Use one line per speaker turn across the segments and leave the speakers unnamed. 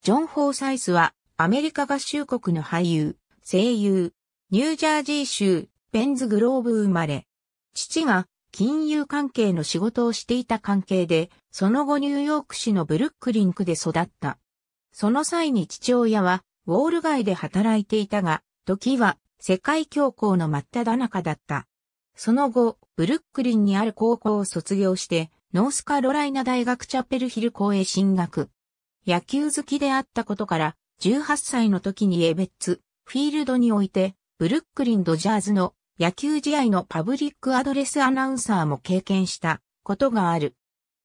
ジョン・ホーサイスは、アメリカ合衆国の俳優、声優、ニュージャージー州、ペンズグローブ生まれ。父が、金融関係の仕事をしていた関係で、その後ニューヨーク市のブルックリン区で育った。その際に父親は、ウォール街で働いていたが、時は、世界恐慌の真っ只中だった。その後、ブルックリンにある高校を卒業して、ノースカロライナ大学チャペルヒル校へ進学。野球好きであったことから、18歳の時にエベッツ、フィールドにおいて、ブルックリンドジャーズの野球試合のパブリックアドレスアナウンサーも経験したことがある。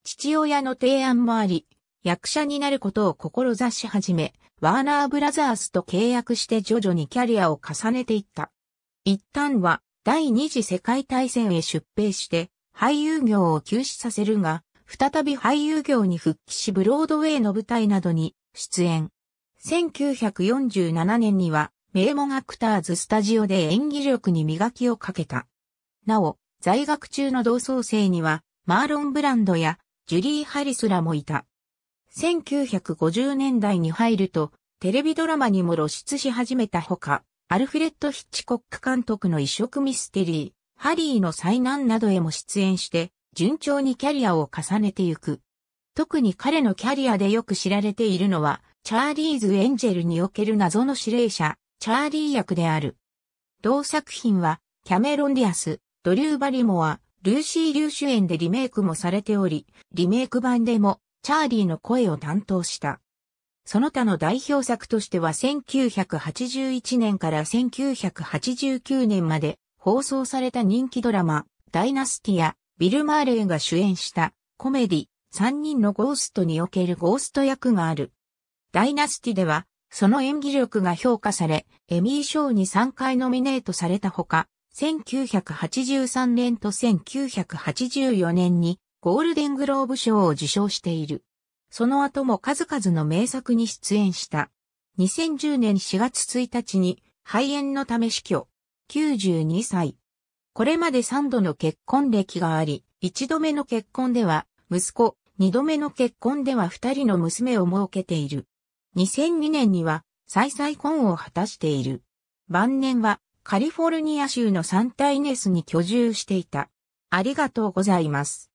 父親の提案もあり、役者になることを志し始め、ワーナーブラザースと契約して徐々にキャリアを重ねていった。一旦は第二次世界大戦へ出兵して俳優業を休止させるが、再び俳優業に復帰しブロードウェイの舞台などに出演。1947年には名門アクターズスタジオで演技力に磨きをかけた。なお、在学中の同窓生にはマーロン・ブランドやジュリー・ハリスらもいた。1950年代に入るとテレビドラマにも露出し始めたほか、アルフレッド・ヒッチコック監督の異色ミステリー、ハリーの災難などへも出演して順調にキャリアを重ねてゆく。特に彼のキャリアでよく知られているのは、チャーリーズ・エンジェルにおける謎の指令者、チャーリー役である。同作品は、キャメロン・ディアス、ドリュー・バリモア、ルーシー・リュー主演でリメイクもされており、リメイク版でも、チャーリーの声を担当した。その他の代表作としては1981年から1989年まで放送された人気ドラマ、ダイナスティア、ビル・マーレーが主演したコメディ3人のゴーストにおけるゴースト役がある。ダイナスティでは、その演技力が評価され、エミー賞に3回ノミネートされたほか、1983年と1984年にゴールデングローブ賞を受賞している。その後も数々の名作に出演した。2010年4月1日に肺炎のため死去。92歳。これまで3度の結婚歴があり、1度目の結婚では息子、2度目の結婚では2人の娘を設けている。2002年には再々婚を果たしている。晩年はカリフォルニア州のサンタイネスに居住していた。ありがとうございます。